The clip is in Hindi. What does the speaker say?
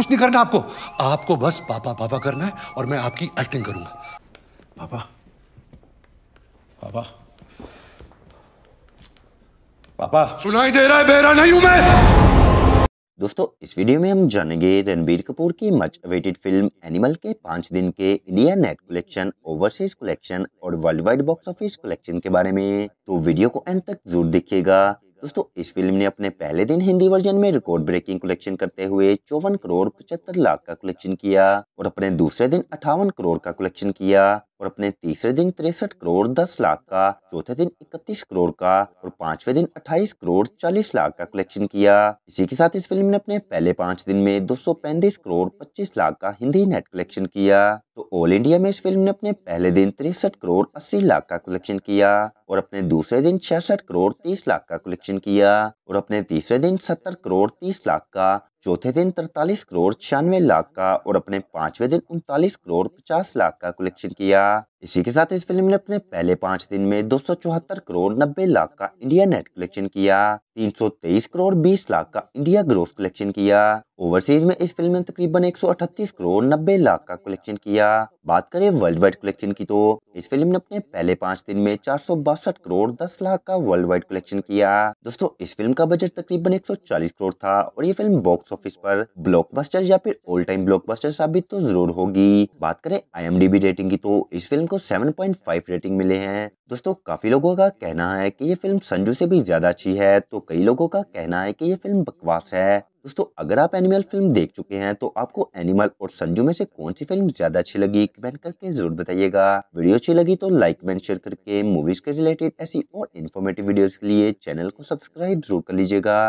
कुछ नहीं करना आपको आपको बस पापा पापा करना है और मैं आपकी एक्टिंग करूंगा पापा पापा पापा सुनाई दे रहा है बेरा नहीं हूं मैं दोस्तों इस वीडियो में हम जानेंगे रणबीर कपूर की मच अवेटेड फिल्म एनिमल के पांच दिन के India net collection overseas collection और world wide box office collection के बारे में तो वीडियो को एंड तक जरूर देखिएगा दोस्तों इस फिल्म ने अपने पहले दिन हिंदी वर्जन में रिकॉर्ड ब्रेकिंग कलेक्शन करते हुए चौवन करोड़ पचहत्तर लाख का कलेक्शन किया और अपने दूसरे दिन अठावन करोड़ का कलेक्शन किया और अपने तीसरे दिन तिरसठ करोड़ दस लाख का चौथे दिन इकतीस करोड़ का और पांचवे दिन अट्ठाईस करोड़ चालीस लाख का कलेक्शन किया इसी के साथ इस फिल्म ने अपने पहले पांच दिन में दो करोड़ पच्चीस लाख का हिंदी नेट कलेक्शन किया ऑल इंडिया में इस फिल्म ने अपने पहले दिन तिरसठ करोड़ अस्सी लाख का कलेक्शन किया और अपने दूसरे दिन छियासठ करोड़ तीस लाख का कलेक्शन किया और अपने तीसरे दिन सत्तर करोड़ तीस लाख का चौथे दिन तरतालीस करोड़ छियानवे लाख का और अपने पांचवे दिन उनतालीस करोड़ पचास लाख का कलेक्शन किया इसी के साथ इस फिल्म ने अपने पहले पांच दिन में दो करोड़ नब्बे लाख का इंडिया नेट कलेक्शन किया 323 करोड़ 20 लाख का इंडिया ग्रोस कलेक्शन किया ओवरसीज में इस फिल्म ने तकरीबन 138 करोड़ नब्बे लाख का कलेक्शन किया बात करें वर्ल्ड वाइड कलेक्शन की तो इस फिल्म ने अपने पहले पांच दिन में चार करोड़ दस लाख का वर्ल्ड वाइड कलेक्शन किया दोस्तों इस फिल्म का बजट तकरीबन एक करोड़ था और ये फिल्म बॉक्स ऑफिस पर ब्लॉक या फिर ओल्ड टाइम ब्लॉक साबित तो जरूर होगी बात करें आई रेटिंग की तो इस फिल्म को 7.5 रेटिंग मिले हैं दोस्तों काफी लोगों का कहना है कि ये फिल्म संजू से भी ज्यादा अच्छी है तो कई लोगों का कहना है कि ये फिल्म बकवास है दोस्तों अगर आप एनिमल फिल्म देख चुके हैं तो आपको एनिमल और संजू में से कौन सी फिल्म ज्यादा अच्छी लगी कमेंट करके जरूर बताइएगा वीडियो अच्छी लगी तो लाइक कमेंट शेयर करके मूवीज के रिलेटेड ऐसी और इन्फॉर्मेटिव वीडियो के लिए चैनल को सब्सक्राइब जरूर कर लीजिएगा